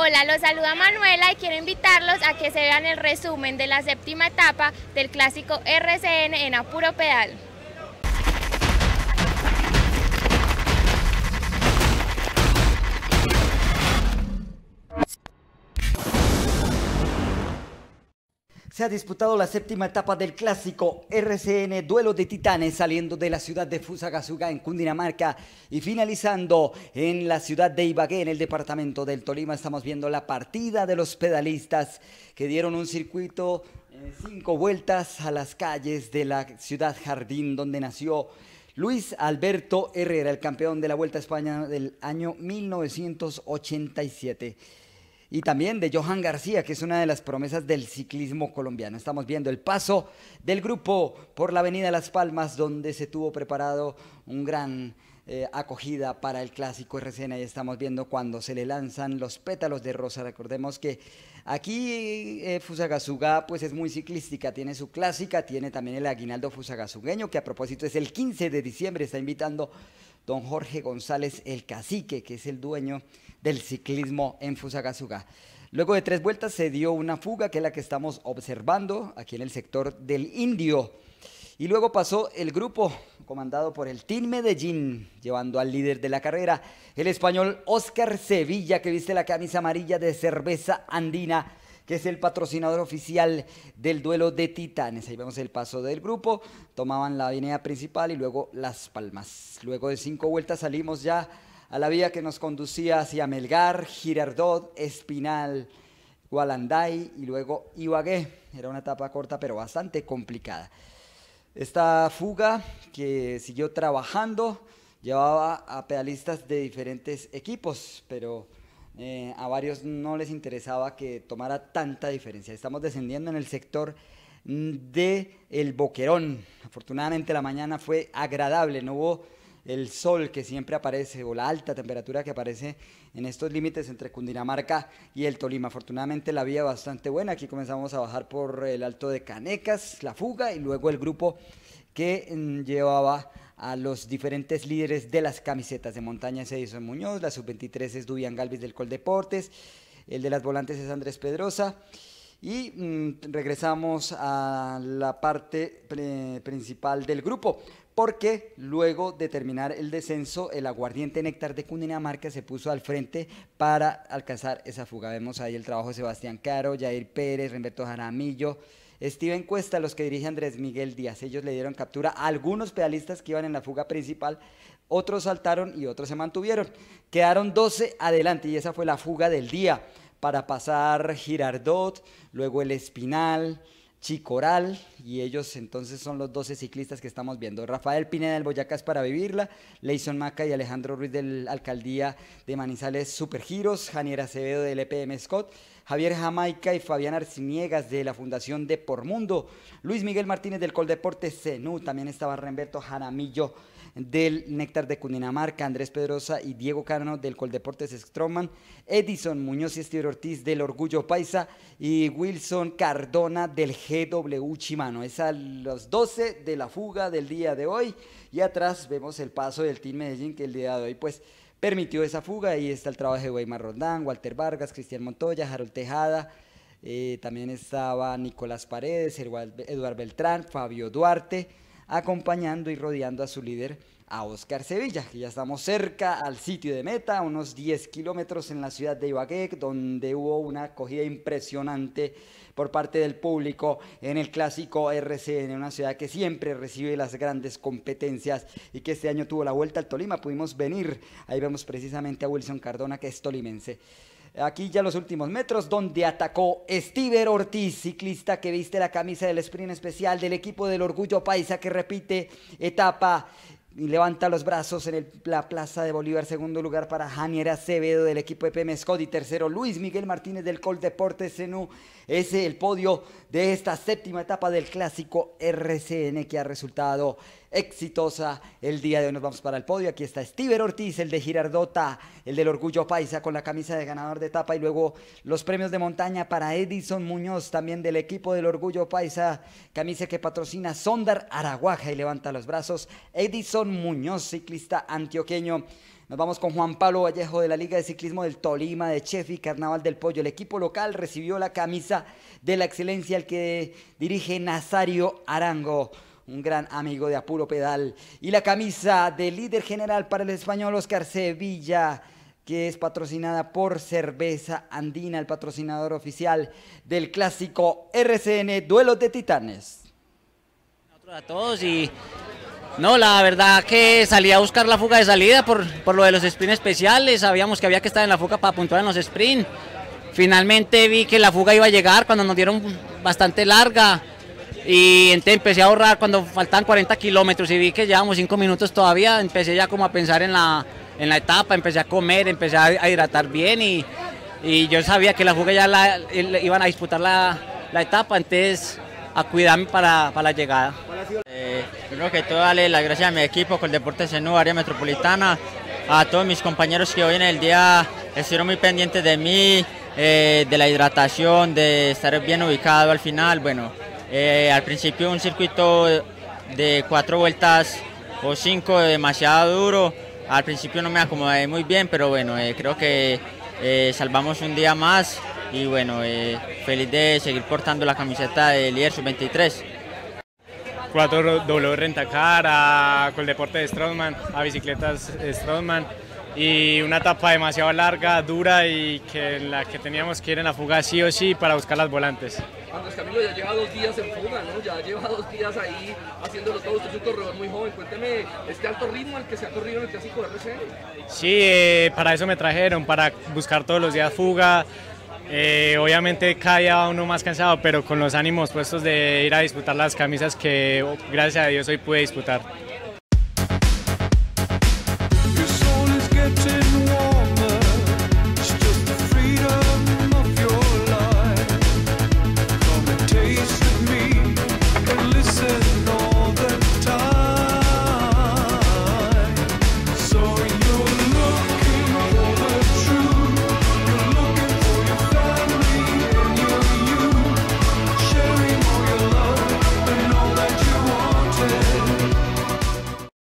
Hola, los saluda Manuela y quiero invitarlos a que se vean el resumen de la séptima etapa del clásico RCN en Apuro Pedal. se ha disputado la séptima etapa del clásico RCN Duelo de Titanes, saliendo de la ciudad de Fusagasugá en Cundinamarca y finalizando en la ciudad de Ibagué, en el departamento del Tolima. Estamos viendo la partida de los pedalistas que dieron un circuito eh, cinco vueltas a las calles de la ciudad Jardín, donde nació Luis Alberto Herrera, el campeón de la Vuelta a España del año 1987 y también de Johan García, que es una de las promesas del ciclismo colombiano. Estamos viendo el paso del grupo por la Avenida Las Palmas, donde se tuvo preparado un gran eh, acogida para el clásico RCN y estamos viendo cuando se le lanzan los pétalos de rosa. Recordemos que aquí eh, Fusagasugá pues es muy ciclística, tiene su clásica, tiene también el aguinaldo fusagasugueño que a propósito es el 15 de diciembre, está invitando don Jorge González el Cacique, que es el dueño del ciclismo en Fusagasugá. Luego de tres vueltas se dio una fuga, que es la que estamos observando aquí en el sector del Indio. Y luego pasó el grupo comandado por el Team Medellín, llevando al líder de la carrera, el español Oscar Sevilla, que viste la camisa amarilla de cerveza andina que es el patrocinador oficial del duelo de titanes. Ahí vemos el paso del grupo, tomaban la avenida principal y luego Las Palmas. Luego de cinco vueltas salimos ya a la vía que nos conducía hacia Melgar, Girardot, Espinal, Gualanday y luego Ibagué. Era una etapa corta pero bastante complicada. Esta fuga que siguió trabajando llevaba a pedalistas de diferentes equipos, pero eh, a varios no les interesaba que tomara tanta diferencia. Estamos descendiendo en el sector mm, de el Boquerón. Afortunadamente la mañana fue agradable, no hubo el sol que siempre aparece o la alta temperatura que aparece en estos límites entre Cundinamarca y el Tolima. Afortunadamente la vía bastante buena. Aquí comenzamos a bajar por el Alto de Canecas, la fuga y luego el grupo que mm, llevaba a los diferentes líderes de las camisetas de montaña es Edison Muñoz, la sub-23 es Dubián Galvis del Coldeportes, el de las volantes es Andrés Pedrosa. Y mm, regresamos a la parte principal del grupo, porque luego de terminar el descenso, el aguardiente néctar de Cundinamarca se puso al frente para alcanzar esa fuga. Vemos ahí el trabajo de Sebastián Caro, Jair Pérez, Remberto Jaramillo, Steven Cuesta, los que dirige Andrés Miguel Díaz. Ellos le dieron captura a algunos pedalistas que iban en la fuga principal, otros saltaron y otros se mantuvieron. Quedaron 12 adelante y esa fue la fuga del día para pasar Girardot, luego el Espinal, Chicoral y ellos entonces son los 12 ciclistas que estamos viendo. Rafael Pineda del Boyacá es para vivirla, Leison Maca y Alejandro Ruiz de la Alcaldía de Manizales Supergiros, Janier Acevedo del EPM Scott, Javier Jamaica y Fabián Arciniegas de la Fundación de Por Mundo, Luis Miguel Martínez del Coldeporte Cenú, también estaba Renberto Jaramillo del Néctar de Cundinamarca, Andrés Pedrosa y Diego Cano del Coldeportes Stroman, Edison Muñoz y Steve Ortiz del Orgullo Paisa y Wilson Cardona del GW Chimano. Es a los 12 de la fuga del día de hoy y atrás vemos el paso del Team Medellín que el día de hoy pues permitió esa fuga. Ahí está el trabajo de Weimar Rondán, Walter Vargas, Cristian Montoya, Harold Tejada. Eh, también estaba Nicolás Paredes, Eduard Beltrán, Fabio Duarte, acompañando y rodeando a su líder, a Oscar Sevilla, ya estamos cerca al sitio de meta, unos 10 kilómetros en la ciudad de Ibagué, donde hubo una acogida impresionante por parte del público en el clásico RCN, una ciudad que siempre recibe las grandes competencias y que este año tuvo la vuelta al Tolima. Pudimos venir, ahí vemos precisamente a Wilson Cardona, que es tolimense. Aquí ya los últimos metros, donde atacó Steve Ortiz, ciclista que viste la camisa del sprint especial del equipo del Orgullo Paisa, que repite etapa y levanta los brazos en la Plaza de Bolívar, segundo lugar para Janier Acevedo del equipo de PM Scott y tercero Luis Miguel Martínez del Col Deportes Ese Es el podio de esta séptima etapa del clásico RCN que ha resultado exitosa el día de hoy. Nos vamos para el podio. Aquí está Steven Ortiz, el de Girardota, el del Orgullo Paisa con la camisa de ganador de etapa y luego los premios de montaña para Edison Muñoz, también del equipo del Orgullo Paisa, camisa que patrocina Sondar Araguaja y levanta los brazos. Edison Muñoz, ciclista antioqueño. Nos vamos con Juan Pablo Vallejo de la Liga de Ciclismo del Tolima, de Chefi, Carnaval del Pollo. El equipo local recibió la camisa de la excelencia, el que dirige Nazario Arango, un gran amigo de Apuro Pedal. Y la camisa del líder general para el español Oscar Sevilla que es patrocinada por Cerveza Andina, el patrocinador oficial del clásico RCN Duelo de Titanes. A todos y no, la verdad que salí a buscar la fuga de salida por, por lo de los sprints especiales. Sabíamos que había que estar en la fuga para puntuar en los sprints. Finalmente vi que la fuga iba a llegar cuando nos dieron bastante larga. Y entonces empecé a ahorrar cuando faltan 40 kilómetros y vi que llevamos 5 minutos todavía. Empecé ya como a pensar en la, en la etapa, empecé a comer, empecé a, hidratar bien y, y yo sabía que la fuga ya la, iban a disputar la, etapa. Entonces a cuidarme para la llegada. Creo que todo, vale las gracias a mi equipo, con el Deporte Senú, área metropolitana, a todos mis compañeros que hoy en el día estuvieron muy pendientes de mí, eh, de la hidratación, de estar bien ubicado al final. Bueno, eh, al principio un circuito de cuatro vueltas o cinco demasiado duro. Al principio no me acomodé muy bien, pero bueno, eh, creo que salvamos un día más y bueno, feliz de seguir portando la camiseta del líder 23 cuatro en w Rentacar, a con el deporte de Strongman, a Bicicletas Strongman y una etapa demasiado larga, dura y que en la que teníamos que ir en la fuga sí o sí para buscar las volantes. Andrés Camilo ya lleva dos días en fuga, ¿no? Ya lleva dos días ahí haciéndolo todo. Usted es un corredor muy joven. Cuénteme este alto ritmo al que se ha corrido en el clásico RC. Sí, eh, para eso me trajeron, para buscar todos los días fuga, eh, obviamente cada día va uno más cansado, pero con los ánimos puestos de ir a disputar las camisas que oh, gracias a Dios hoy pude disputar.